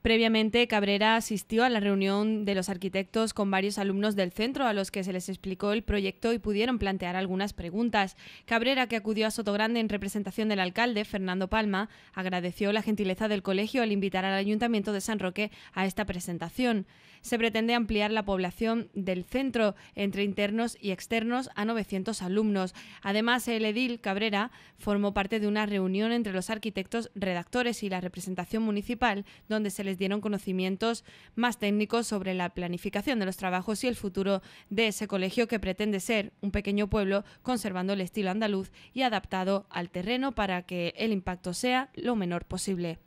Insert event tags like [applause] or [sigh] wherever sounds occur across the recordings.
Previamente, Cabrera asistió a la reunión de los arquitectos con varios alumnos del centro a los que se les explicó el proyecto y pudieron plantear algunas preguntas. Cabrera, que acudió a Sotogrande en representación del alcalde, Fernando Palma, agradeció la gentileza del colegio al invitar al Ayuntamiento de San Roque a esta presentación. Se pretende ampliar la población del centro entre internos y externos a 900 alumnos. Además, el edil Cabrera formó parte de una reunión entre los arquitectos, redactores y la representación municipal donde se les dieron conocimientos más técnicos sobre la planificación de los trabajos y el futuro de ese colegio que pretende ser un pequeño pueblo conservando el estilo andaluz y adaptado al terreno para que el impacto sea lo menor posible.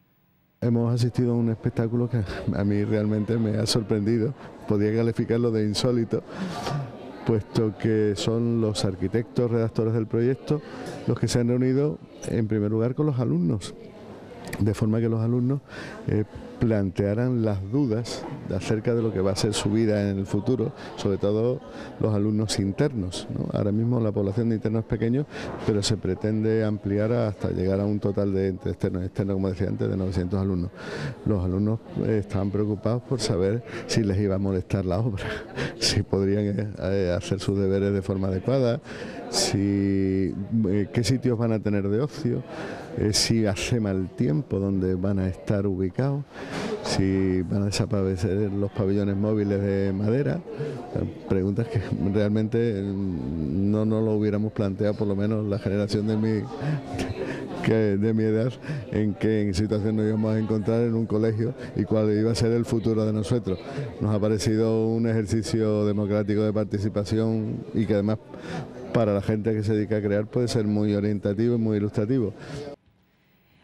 Hemos asistido a un espectáculo que a mí realmente me ha sorprendido, podría calificarlo de insólito, puesto que son los arquitectos, redactores del proyecto, los que se han reunido en primer lugar con los alumnos de forma que los alumnos eh, plantearan las dudas acerca de lo que va a ser su vida en el futuro, sobre todo los alumnos internos. Ahora mismo la población de internos es pequeña, pero se pretende ampliar hasta llegar a un total de entre externos y externos, como decía antes, de 900 alumnos. Los alumnos eh, están estaban preocupados por saber si les iba a molestar la obra, [laughs] si podrían eh, hacer sus deberes de forma adecuada, si eh, qué sitios van a tener de ocio, eh, si hace mal tiempo, dónde van a estar ubicados, si van a desaparecer los pabellones móviles de madera. Preguntas que realmente mm, no nos lo hubiéramos planteado, por lo menos la generación de mi, [laughs] de mi edad, en qué situación nos íbamos a encontrar en un colegio y cuál iba a ser el futuro de nosotros. Nos ha parecido un ejercicio democrático de participación y que además para la gente que se dedica a crear puede ser muy orientativo y muy ilustrativo.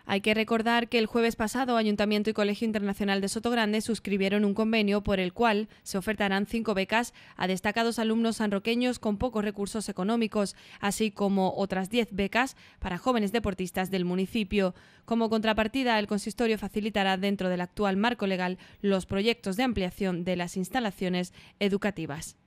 Hay que recordar que el jueves pasado Ayuntamiento y Colegio Internacional de Sotogrande suscribieron un convenio por el cual se ofertarán cinco becas a destacados alumnos sanroqueños con pocos recursos económicos, así como otras diez becas para jóvenes deportistas del municipio. Como contrapartida, el consistorio facilitará dentro del actual marco legal los proyectos de ampliación de las instalaciones educativas.